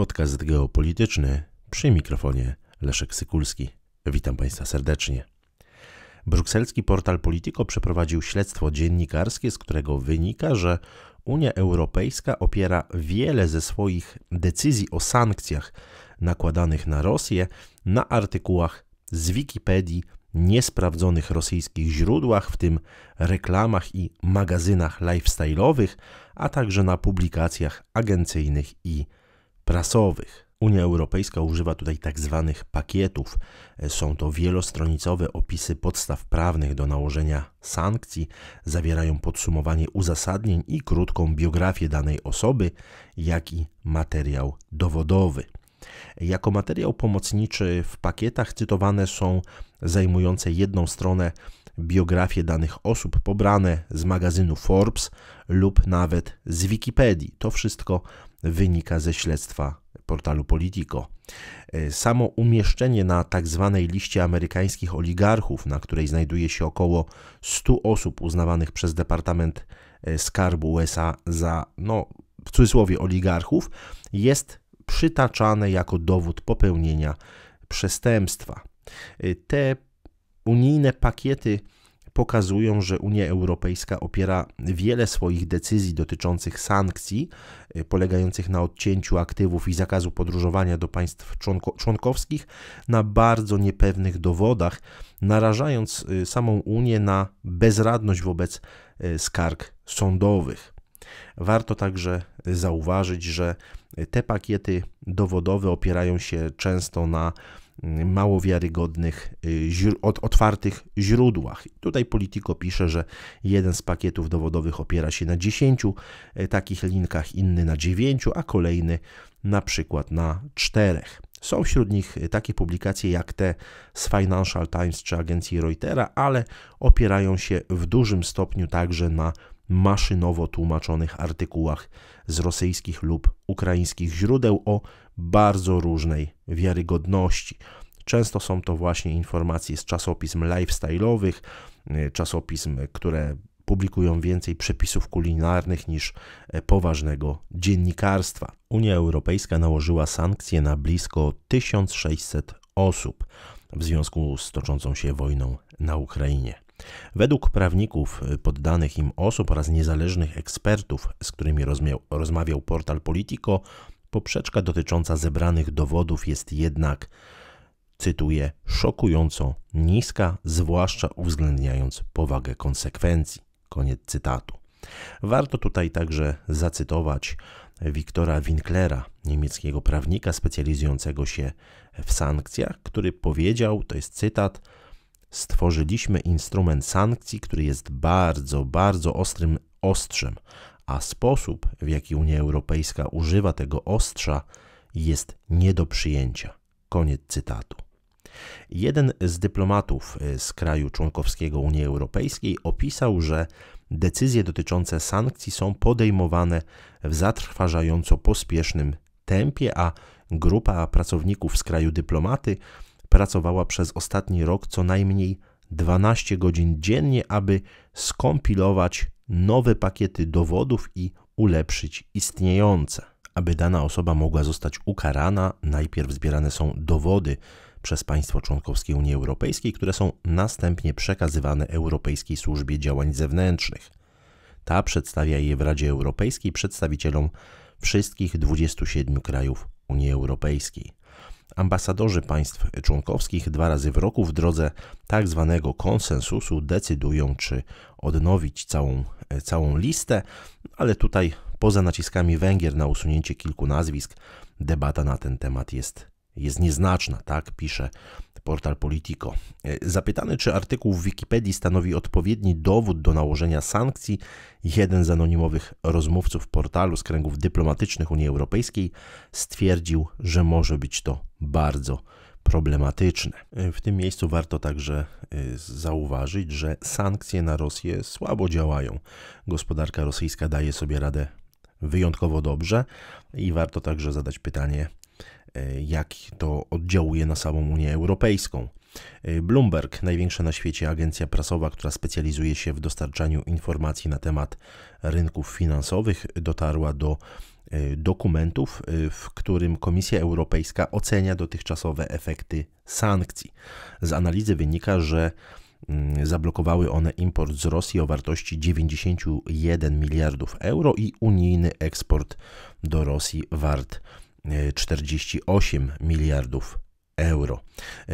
Podcast geopolityczny przy mikrofonie Leszek Sykulski. Witam Państwa serdecznie. Brukselski portal Politico przeprowadził śledztwo dziennikarskie, z którego wynika, że Unia Europejska opiera wiele ze swoich decyzji o sankcjach nakładanych na Rosję na artykułach z Wikipedii niesprawdzonych rosyjskich źródłach, w tym reklamach i magazynach lifestyle'owych, a także na publikacjach agencyjnych i prasowych. Unia Europejska używa tutaj tak zwanych pakietów. E, są to wielostronicowe opisy podstaw prawnych do nałożenia sankcji, zawierają podsumowanie uzasadnień i krótką biografię danej osoby, jak i materiał dowodowy. E, jako materiał pomocniczy w pakietach cytowane są zajmujące jedną stronę biografie danych osób pobrane z magazynu Forbes lub nawet z Wikipedii. To wszystko wynika ze śledztwa portalu Politico. E, samo umieszczenie na tak zwanej liście amerykańskich oligarchów, na której znajduje się około 100 osób uznawanych przez Departament e, Skarbu USA za, no w cudzysłowie, oligarchów, jest przytaczane jako dowód popełnienia przestępstwa. E, te Unijne pakiety pokazują, że Unia Europejska opiera wiele swoich decyzji dotyczących sankcji y, polegających na odcięciu aktywów i zakazu podróżowania do państw członkowskich na bardzo niepewnych dowodach, narażając y, samą Unię na bezradność wobec y, skarg sądowych. Warto także zauważyć, że te pakiety dowodowe opierają się często na mało wiarygodnych, y, od otwartych źródłach. Tutaj Politico pisze, że jeden z pakietów dowodowych opiera się na 10 y, takich linkach, inny na 9, a kolejny na przykład na 4. Są wśród nich y, takie publikacje jak te z Financial Times czy agencji Reutera, ale opierają się w dużym stopniu także na maszynowo tłumaczonych artykułach z rosyjskich lub ukraińskich źródeł o bardzo różnej wiarygodności. Często są to właśnie informacje z czasopism lifestyle'owych, y, czasopism, które publikują więcej przepisów kulinarnych niż e, poważnego dziennikarstwa. Unia Europejska nałożyła sankcje na blisko 1600 osób w związku z toczącą się wojną na Ukrainie. Według prawników, y, poddanych im osób oraz niezależnych ekspertów, z którymi rozmawiał portal Politico, poprzeczka dotycząca zebranych dowodów jest jednak, cytuję, szokująco niska, zwłaszcza uwzględniając powagę konsekwencji. Koniec cytatu. Warto tutaj także zacytować Wiktora Winklera, niemieckiego prawnika specjalizującego się w sankcjach, który powiedział, to jest cytat, stworzyliśmy instrument sankcji, który jest bardzo, bardzo ostrym ostrzem, a sposób, w jaki Unia Europejska używa tego ostrza, jest nie do przyjęcia. Koniec cytatu. Jeden z dyplomatów y, z kraju członkowskiego Unii Europejskiej opisał, że decyzje dotyczące sankcji są podejmowane w zatrważająco pospiesznym tempie, a grupa pracowników z kraju dyplomaty pracowała przez ostatni rok co najmniej 12 godzin dziennie, aby skompilować nowe pakiety dowodów i ulepszyć istniejące. Aby dana osoba mogła zostać ukarana, najpierw zbierane są dowody przez państwo członkowskie Unii Europejskiej, które są następnie przekazywane Europejskiej Służbie Działań Zewnętrznych. Ta przedstawia je w Radzie Europejskiej przedstawicielom wszystkich 27 krajów Unii Europejskiej. Ambasadorzy państw członkowskich dwa razy w roku w drodze tak zwanego konsensusu decydują, czy odnowić całą, całą listę, ale tutaj poza naciskami Węgier na usunięcie kilku nazwisk, debata na ten temat jest jest nieznaczna, tak pisze portal Politico. E, zapytany, czy artykuł w Wikipedii stanowi odpowiedni dowód do nałożenia sankcji, jeden z anonimowych rozmówców portalu z kręgów dyplomatycznych Unii Europejskiej stwierdził, że może być to bardzo problematyczne. E, w tym miejscu warto także e, zauważyć, że sankcje na Rosję słabo działają. Gospodarka rosyjska daje sobie radę wyjątkowo dobrze i warto także zadać pytanie, E, jak to oddziałuje na samą Unię Europejską. E, Bloomberg, największa na świecie agencja prasowa, która specjalizuje się w dostarczaniu informacji na temat rynków finansowych, dotarła do e, dokumentów, w którym Komisja Europejska ocenia dotychczasowe efekty sankcji. Z analizy wynika, że mm, zablokowały one import z Rosji o wartości 91 miliardów euro i unijny eksport do Rosji wart 48 miliardów euro.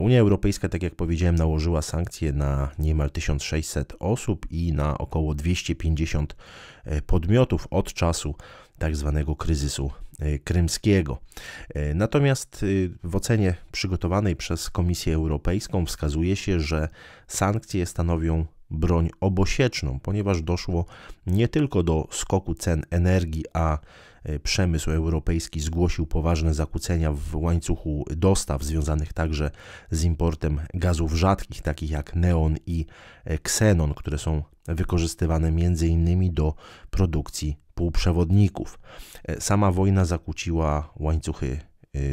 Unia Europejska, tak jak powiedziałem, nałożyła sankcje na niemal 1600 osób i na około 250 e, podmiotów od czasu tak zwanego kryzysu e, krymskiego. E, natomiast w ocenie przygotowanej przez Komisję Europejską wskazuje się, że sankcje stanowią broń obosieczną, ponieważ doszło nie tylko do skoku cen energii, a e, przemysł europejski zgłosił poważne zakłócenia w łańcuchu dostaw związanych także z importem gazów rzadkich, takich jak neon i e, ksenon, które są wykorzystywane m.in. do produkcji półprzewodników. E, sama wojna zakłóciła łańcuchy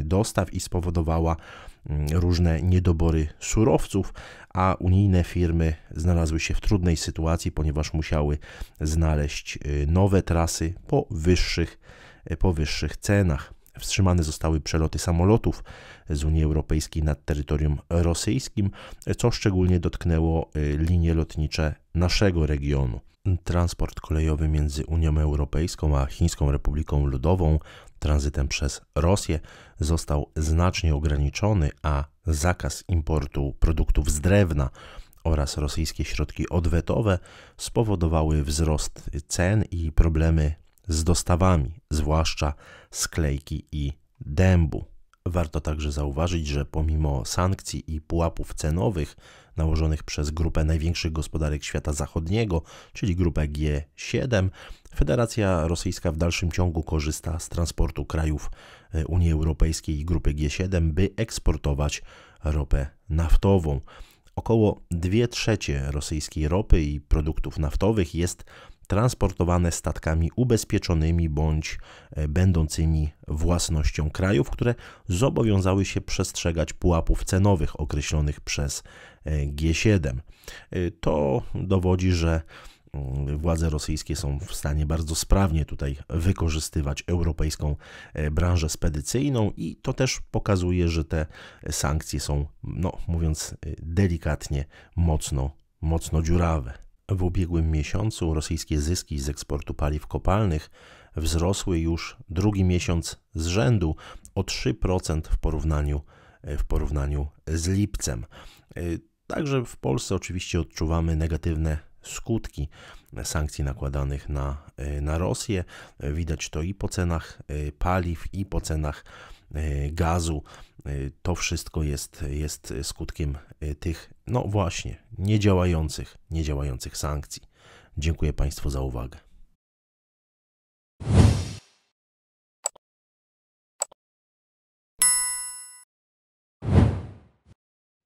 dostaw i spowodowała Mm, różne niedobory surowców, a unijne firmy znalazły się w trudnej sytuacji, ponieważ musiały znaleźć y, nowe trasy po wyższych, y, po wyższych cenach. Wstrzymane zostały przeloty samolotów z Unii Europejskiej nad terytorium rosyjskim, co szczególnie dotknęło y, linie lotnicze naszego regionu. Transport kolejowy między Unią Europejską a Chińską Republiką Ludową tranzytem przez Rosję został znacznie ograniczony, a zakaz importu produktów z drewna oraz rosyjskie środki odwetowe spowodowały wzrost cen i problemy z dostawami, zwłaszcza sklejki i dębu. Warto także zauważyć, że pomimo sankcji i pułapów cenowych nałożonych przez grupę największych gospodarek świata zachodniego, czyli grupę G7, Federacja Rosyjska w dalszym ciągu korzysta z transportu krajów y, Unii Europejskiej i grupy G7, by eksportować ropę naftową. Około 2 trzecie rosyjskiej ropy i produktów naftowych jest transportowane statkami ubezpieczonymi bądź e, będącymi własnością krajów, które zobowiązały się przestrzegać pułapów cenowych określonych przez e, G7. E, to dowodzi, że mm, władze rosyjskie są w stanie bardzo sprawnie tutaj wykorzystywać europejską branżę spedycyjną i to też pokazuje, że te sankcje są, no mówiąc delikatnie, mocno, mocno dziurawe. W ubiegłym miesiącu rosyjskie zyski z eksportu paliw kopalnych wzrosły już drugi miesiąc z rzędu o 3% w porównaniu, w porównaniu z lipcem. Także w Polsce oczywiście odczuwamy negatywne skutki sankcji nakładanych na, na Rosję. Widać to i po cenach y, paliw, i po cenach E, gazu. E, to wszystko jest, jest skutkiem e, tych, no właśnie, niedziałających, niedziałających sankcji. Dziękuję Państwu za uwagę.